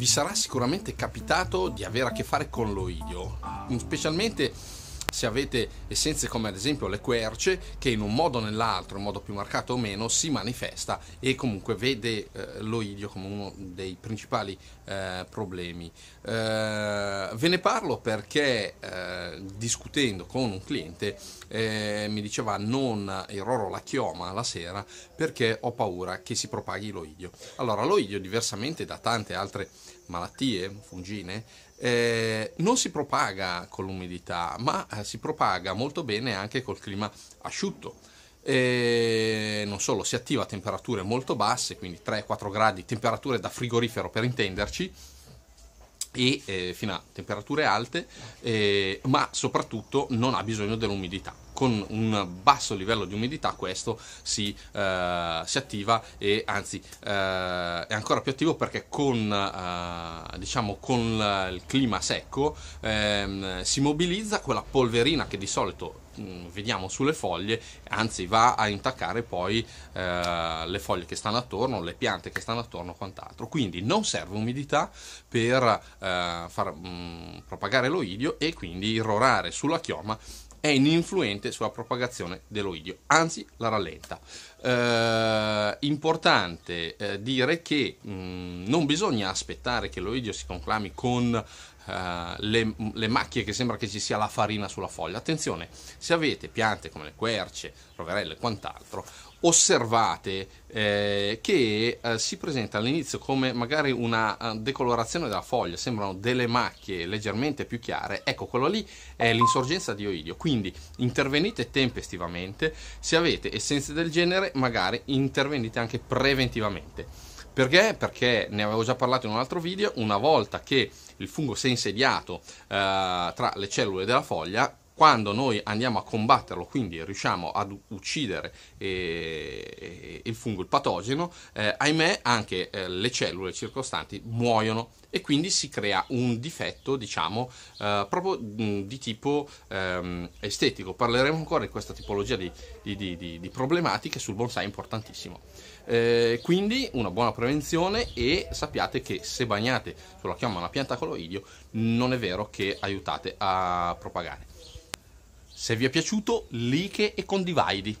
vi sarà sicuramente capitato di avere a che fare con lo io, ah. specialmente se avete essenze come ad esempio le querce che in un modo o nell'altro, in modo più marcato o meno, si manifesta e comunque vede eh, l'oidio come uno dei principali eh, problemi. Eh, ve ne parlo perché eh, discutendo con un cliente eh, mi diceva non irroro la chioma la sera perché ho paura che si propaghi l'oidio. Allora l'oidio diversamente da tante altre malattie fungine, eh, non si propaga con l'umidità, ma eh, si propaga molto bene anche col clima asciutto. E eh, non solo, si attiva a temperature molto basse, quindi 3-4 gradi, temperature da frigorifero per intenderci, e eh, fino a temperature alte, eh, ma soprattutto non ha bisogno dell'umidità con un basso livello di umidità questo si, eh, si attiva e anzi eh, è ancora più attivo perché con, eh, diciamo, con il clima secco ehm, si mobilizza quella polverina che di solito mm, vediamo sulle foglie, anzi va a intaccare poi eh, le foglie che stanno attorno, le piante che stanno attorno, quant'altro. Quindi non serve umidità per eh, far mh, mm, propagare l'oidio e quindi irrorare sulla chioma è ininfluente sulla propagazione dell'oidio, anzi la rallenta. Eh, importante eh, dire che mh, mm, non bisogna aspettare che l'oidio si conclami con eh, le, le, macchie che sembra che ci sia la farina sulla foglia. Attenzione, se avete piante come le querce, roverelle e quant'altro, osservate eh, che eh, si presenta all'inizio come magari una eh, decolorazione della foglia, sembrano delle macchie leggermente più chiare, ecco quello lì è l'insorgenza di oidio, quindi intervenite tempestivamente, se avete essenze del genere magari intervenite anche preventivamente. Perché? Perché ne avevo già parlato in un altro video, una volta che il fungo si è insediato eh, tra le cellule della foglia, quando noi andiamo a combatterlo, quindi riusciamo ad uccidere eh, eh il fungo, il patogeno, eh, ahimè anche eh, le cellule circostanti muoiono e quindi si crea un difetto, diciamo, eh, proprio mm, di tipo ehm, estetico. Parleremo ancora di questa tipologia di, di, di, di problematiche sul bonsai importantissimo. Eh, quindi una buona prevenzione e sappiate che se bagnate sulla chioma una pianta coloidio non è vero che aiutate a propagare. Se vi è piaciuto, like e condividi.